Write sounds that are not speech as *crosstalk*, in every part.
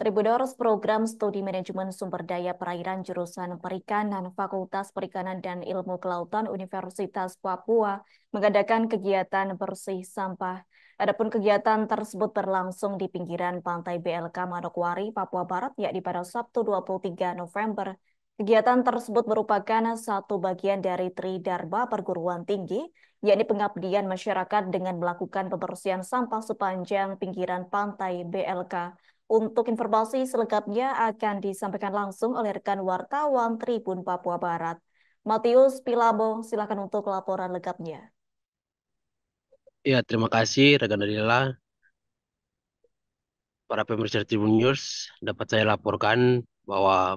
Tribudors Program Studi Manajemen Sumber Daya Perairan Jurusan Perikanan Fakultas Perikanan dan Ilmu Kelautan Universitas Papua mengadakan kegiatan bersih sampah. Adapun kegiatan tersebut berlangsung di pinggiran pantai BLK Manokwari, Papua Barat, yakni pada Sabtu 23 November. Kegiatan tersebut merupakan satu bagian dari Tri Tridharma Perguruan Tinggi, yakni pengabdian masyarakat dengan melakukan pembersihan sampah sepanjang pinggiran pantai BLK. Untuk informasi selengkapnya akan disampaikan langsung oleh rekan wartawan Tribun Papua Barat. Matius Pilabo, silakan untuk laporan lengkapnya. Ya, terima kasih rekan Adila. Para pemirsa Tribun News, dapat saya laporkan bahwa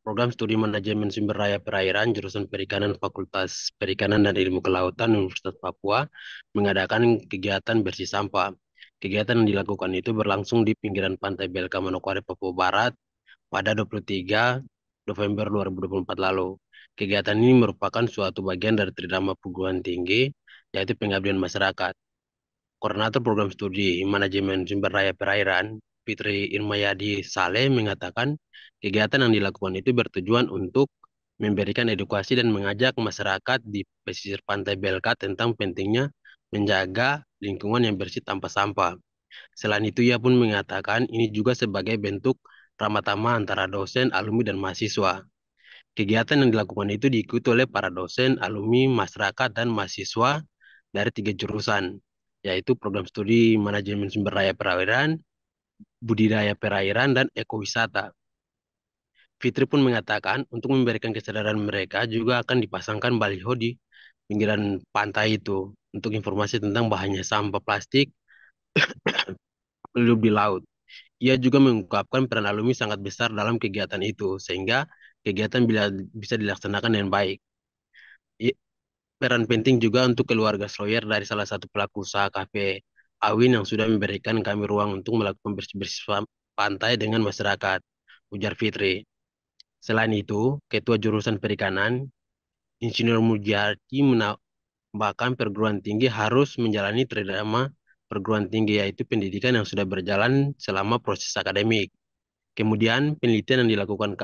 program studi manajemen sumber daya perairan jurusan Perikanan Fakultas Perikanan dan Ilmu Kelautan Universitas Papua mengadakan kegiatan bersih sampah Kegiatan yang dilakukan itu berlangsung di pinggiran pantai Belka Manokwari, Papua Barat pada 23 November 2024 lalu. Kegiatan ini merupakan suatu bagian dari Tridama perguruan tinggi, yaitu pengabdian masyarakat. Koordinator Program Studi Manajemen Sumber Daya Perairan, Fitri Irmayadi Saleh mengatakan, kegiatan yang dilakukan itu bertujuan untuk memberikan edukasi dan mengajak masyarakat di pesisir pantai Belka tentang pentingnya menjaga lingkungan yang bersih tanpa sampah. Selain itu, ia pun mengatakan ini juga sebagai bentuk ramah antara dosen, alumni, dan mahasiswa. Kegiatan yang dilakukan itu diikuti oleh para dosen, alumni, masyarakat, dan mahasiswa dari tiga jurusan, yaitu program studi manajemen sumber daya perairan, budidaya perairan, dan ekowisata. Fitri pun mengatakan untuk memberikan kesadaran mereka juga akan dipasangkan baliho di pinggiran pantai itu untuk informasi tentang bahannya sampah plastik *coughs* lebih di laut. Ia juga mengungkapkan peran alumni sangat besar dalam kegiatan itu, sehingga kegiatan bila bisa dilaksanakan dengan baik. peran penting juga untuk keluarga Sawyer dari salah satu pelaku usaha kafe Awin yang sudah memberikan kami ruang untuk melakukan bersih-bersih pantai dengan masyarakat, ujar Fitri. Selain itu, Ketua Jurusan Perikanan, Insinyur Mujarti bahkan perguruan tinggi harus menjalani tridharma perguruan tinggi yaitu pendidikan yang sudah berjalan selama proses akademik. Kemudian penelitian yang dilakukan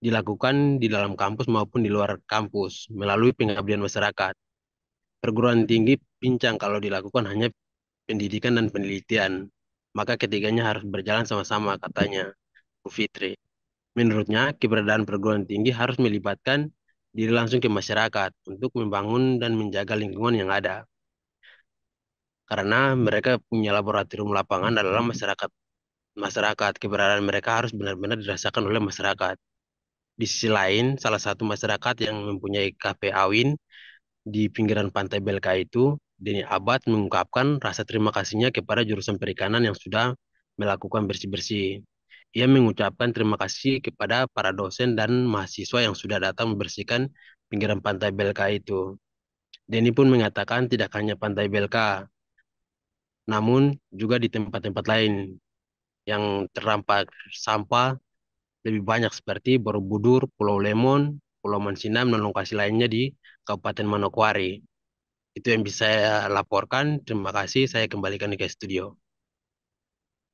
dilakukan di dalam kampus maupun di luar kampus melalui pengabdian masyarakat. Perguruan tinggi pincang kalau dilakukan hanya pendidikan dan penelitian. Maka ketiganya harus berjalan sama-sama katanya Bu Fitri. Menurutnya keberadaan perguruan tinggi harus melibatkan diri langsung ke masyarakat untuk membangun dan menjaga lingkungan yang ada. Karena mereka punya laboratorium lapangan dalam hmm. masyarakat. Masyarakat keberadaan mereka harus benar-benar dirasakan oleh masyarakat. Di sisi lain, salah satu masyarakat yang mempunyai kafe Awin di pinggiran Pantai Belka itu, Deni Abad mengungkapkan rasa terima kasihnya kepada jurusan perikanan yang sudah melakukan bersih-bersih. Ia mengucapkan terima kasih kepada para dosen dan mahasiswa yang sudah datang membersihkan pinggiran pantai Belka itu. Denny pun mengatakan tidak hanya pantai Belka, namun juga di tempat-tempat lain yang terdampak sampah lebih banyak seperti Borobudur, Pulau Lemon, Pulau Mansinam, dan lokasi lainnya di Kabupaten Manokwari. Itu yang bisa saya laporkan. Terima kasih. Saya kembalikan ke studio.